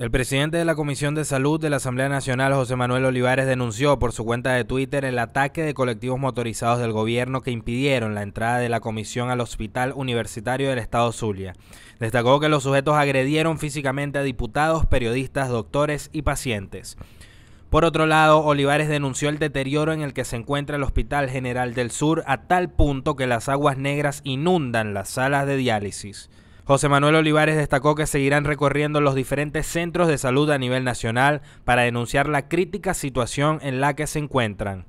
El presidente de la Comisión de Salud de la Asamblea Nacional, José Manuel Olivares, denunció por su cuenta de Twitter el ataque de colectivos motorizados del gobierno que impidieron la entrada de la comisión al Hospital Universitario del Estado Zulia. Destacó que los sujetos agredieron físicamente a diputados, periodistas, doctores y pacientes. Por otro lado, Olivares denunció el deterioro en el que se encuentra el Hospital General del Sur a tal punto que las aguas negras inundan las salas de diálisis. José Manuel Olivares destacó que seguirán recorriendo los diferentes centros de salud a nivel nacional para denunciar la crítica situación en la que se encuentran.